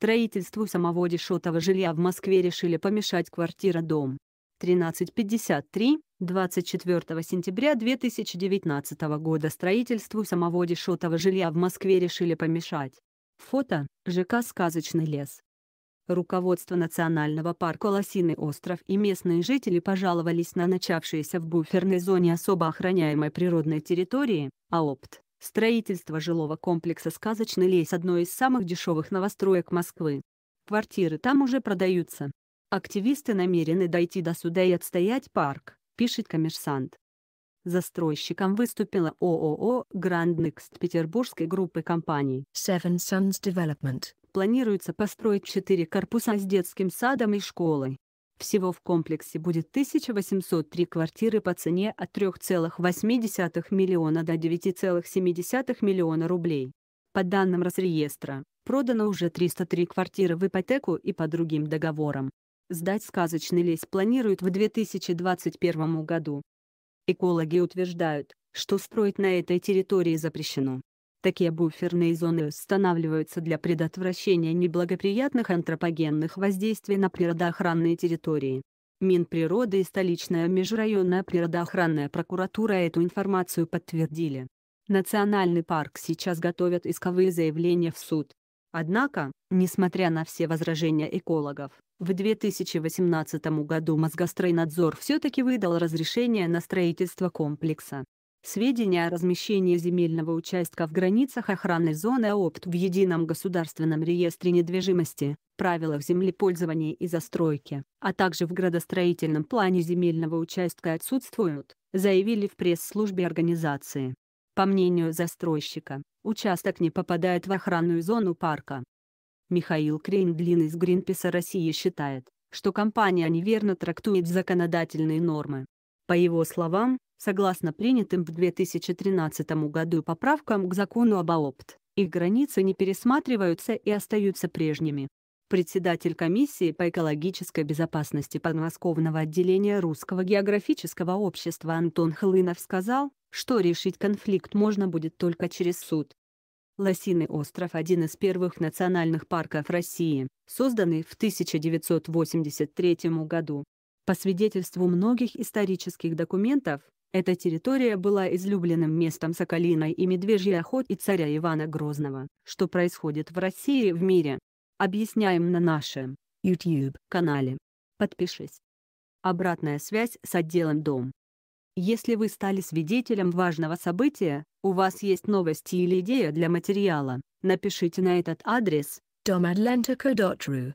Строительству самого дешетого жилья в Москве решили помешать квартира-дом. 1353, 24 сентября 2019 года строительству самого дешетого жилья в Москве решили помешать. Фото – ЖК «Сказочный лес». Руководство национального парка Лосиный остров и местные жители пожаловались на начавшиеся в буферной зоне особо охраняемой природной территории, АОПТ, Строительство жилого комплекса «Сказочный лес» – одно из самых дешевых новостроек Москвы. Квартиры там уже продаются. Активисты намерены дойти до суда и отстоять парк, пишет коммерсант. Застройщиком выступила ООО «Гранд Next петербургской группы компаний Seven Sons Development. Планируется построить четыре корпуса с детским садом и школой. Всего в комплексе будет 1803 квартиры по цене от 3,8 миллиона до 9,7 миллиона рублей. По данным Росреестра, продано уже 303 квартиры в ипотеку и по другим договорам. Сдать сказочный лес планируют в 2021 году. Экологи утверждают, что строить на этой территории запрещено. Такие буферные зоны устанавливаются для предотвращения неблагоприятных антропогенных воздействий на природоохранные территории. Минприроды и столичная межрайонная природоохранная прокуратура эту информацию подтвердили. Национальный парк сейчас готовят исковые заявления в суд. Однако, несмотря на все возражения экологов, в 2018 году Мосгостройнадзор все-таки выдал разрешение на строительство комплекса. Сведения о размещении земельного участка в границах охранной зоны ОПТ в Едином государственном реестре недвижимости, правилах землепользования и застройки, а также в градостроительном плане земельного участка отсутствуют, заявили в пресс-службе организации. По мнению застройщика, участок не попадает в охранную зону парка. Михаил Крейндлин из Гринписа России считает, что компания неверно трактует законодательные нормы. По его словам, Согласно принятым в 2013 году поправкам к закону об АОПТ, их границы не пересматриваются и остаются прежними. Председатель комиссии по экологической безопасности подмосковного отделения Русского географического общества Антон Хлынов сказал, что решить конфликт можно будет только через суд. Лосиный остров – один из первых национальных парков России, созданный в 1983 году. По свидетельству многих исторических документов, эта территория была излюбленным местом соколиной и медвежьей охоты царя Ивана Грозного. Что происходит в России и в мире? Объясняем на нашем YouTube-канале. Подпишись. Обратная связь с отделом «Дом». Если вы стали свидетелем важного события, у вас есть новости или идея для материала, напишите на этот адрес domadlentico.ru